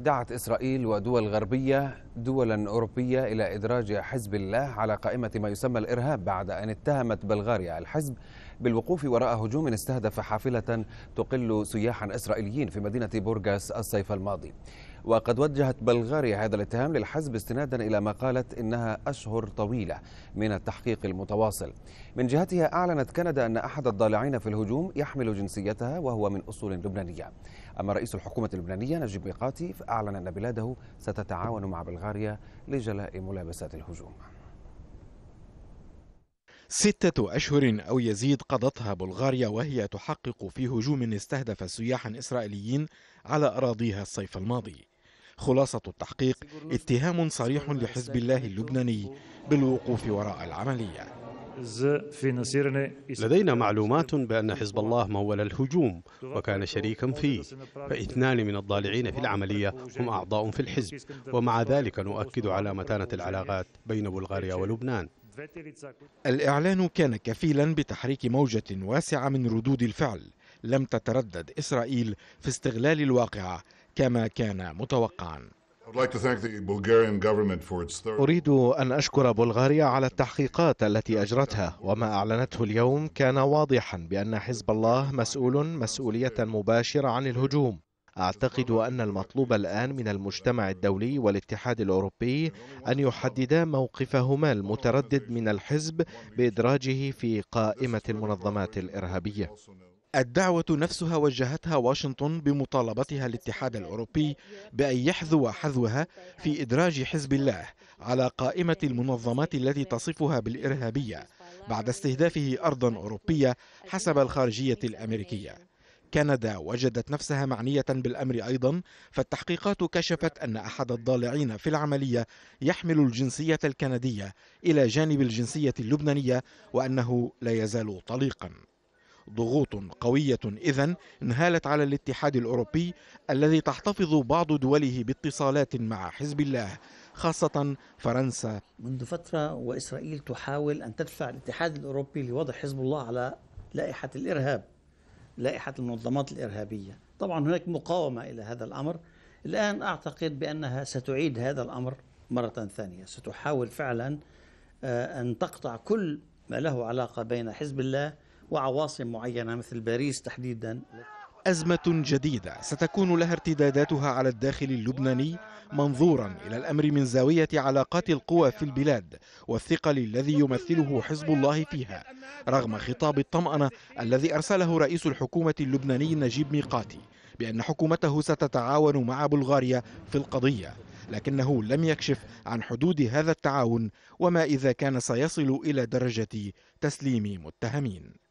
دعت إسرائيل ودول غربية دولا أوروبية إلى إدراج حزب الله على قائمة ما يسمى الإرهاب بعد أن اتهمت بلغاريا الحزب بالوقوف وراء هجوم استهدف حافلة تقل سياحا إسرائيليين في مدينة بورغاس الصيف الماضي وقد وجهت بلغاريا هذا الاتهام للحزب استنادا إلى ما قالت إنها أشهر طويلة من التحقيق المتواصل من جهتها أعلنت كندا أن أحد الضالعين في الهجوم يحمل جنسيتها وهو من أصول لبنانية أما رئيس الحكومة اللبنانية نجيب ميقاتي فأعلن أن بلاده ستتعاون مع بلغاريا لجلاء ملابسات الهجوم ستة أشهر أو يزيد قضتها بلغاريا وهي تحقق في هجوم استهدف سياحا إسرائيليين على أراضيها الصيف الماضي خلاصة التحقيق اتهام صريح لحزب الله اللبناني بالوقوف وراء العملية لدينا معلومات بأن حزب الله مول الهجوم وكان شريكا فيه فاثنان من الضالعين في العملية هم أعضاء في الحزب ومع ذلك نؤكد على متانة العلاقات بين بلغاريا ولبنان الإعلان كان كفيلا بتحريك موجة واسعة من ردود الفعل لم تتردد إسرائيل في استغلال الواقعة كما كان متوقعا أريد أن أشكر بلغاريا على التحقيقات التي أجرتها وما أعلنته اليوم كان واضحا بأن حزب الله مسؤول مسؤولية مباشرة عن الهجوم أعتقد أن المطلوب الآن من المجتمع الدولي والاتحاد الأوروبي أن يحددا موقفهما المتردد من الحزب بإدراجه في قائمة المنظمات الإرهابية الدعوة نفسها وجهتها واشنطن بمطالبتها الاتحاد الأوروبي بأن يحذو حذوها في إدراج حزب الله على قائمة المنظمات التي تصفها بالإرهابية بعد استهدافه أرضا أوروبية حسب الخارجية الأمريكية كندا وجدت نفسها معنية بالأمر أيضا فالتحقيقات كشفت أن أحد الضالعين في العملية يحمل الجنسية الكندية إلى جانب الجنسية اللبنانية وأنه لا يزال طليقا ضغوط قوية إذا انهالت على الاتحاد الأوروبي الذي تحتفظ بعض دوله باتصالات مع حزب الله خاصة فرنسا منذ فترة وإسرائيل تحاول أن تدفع الاتحاد الأوروبي لوضع حزب الله على لائحة الإرهاب لائحة المنظمات الإرهابية طبعا هناك مقاومة إلى هذا الأمر الآن أعتقد بأنها ستعيد هذا الأمر مرة ثانية ستحاول فعلا آه، أن تقطع كل ما له علاقة بين حزب الله وعواصم معينة مثل باريس تحديدا أزمة جديدة ستكون لها ارتداداتها على الداخل اللبناني منظورا إلى الأمر من زاوية علاقات القوى في البلاد والثقل الذي يمثله حزب الله فيها رغم خطاب الطمأنة الذي أرسله رئيس الحكومة اللبناني نجيب ميقاتي بأن حكومته ستتعاون مع بلغاريا في القضية لكنه لم يكشف عن حدود هذا التعاون وما إذا كان سيصل إلى درجة تسليم متهمين